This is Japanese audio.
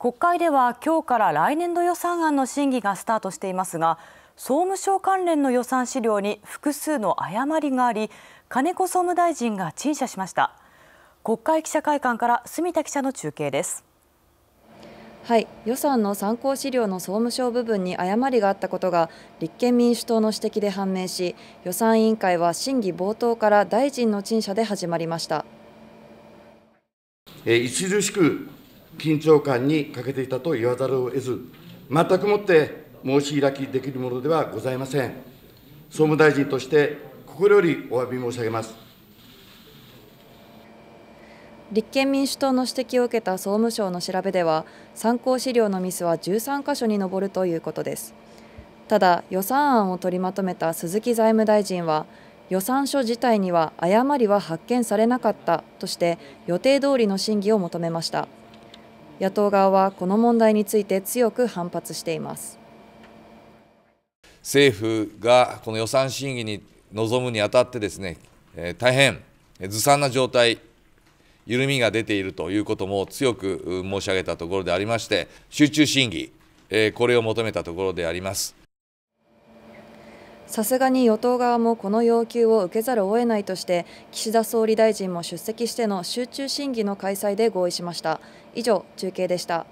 国会では今日から来年度予算案の審議がスタートしていますが総務省関連の予算資料に複数の誤りがあり金子総務大臣が陳謝しました国会記者会館から住田記者の中継ですはい、予算の参考資料の総務省部分に誤りがあったことが立憲民主党の指摘で判明し予算委員会は審議冒頭から大臣の陳謝で始まりました著しく緊張感に欠けていたと言わざるを得ず、全くもって申し開きできるものではございません。総務大臣として心よりお詫び申し上げます。立憲民主党の指摘を受けた総務省の調べでは参考資料のミスは13箇所に上るということですただ予算案を取りまとめた鈴木財務大臣は予算書自体には誤りは発見されなかったとして予定通りの審議を求めました野党側はこの問題について強く反発しています政府がこの予算審議に臨むにあたってですね、大変ずさんな状態、緩みが出ているということも強く申し上げたところでありまして、集中審議、これを求めたところであります。さすがに与党側もこの要求を受けざるを得ないとして岸田総理大臣も出席しての集中審議の開催で合意しました以上中継でした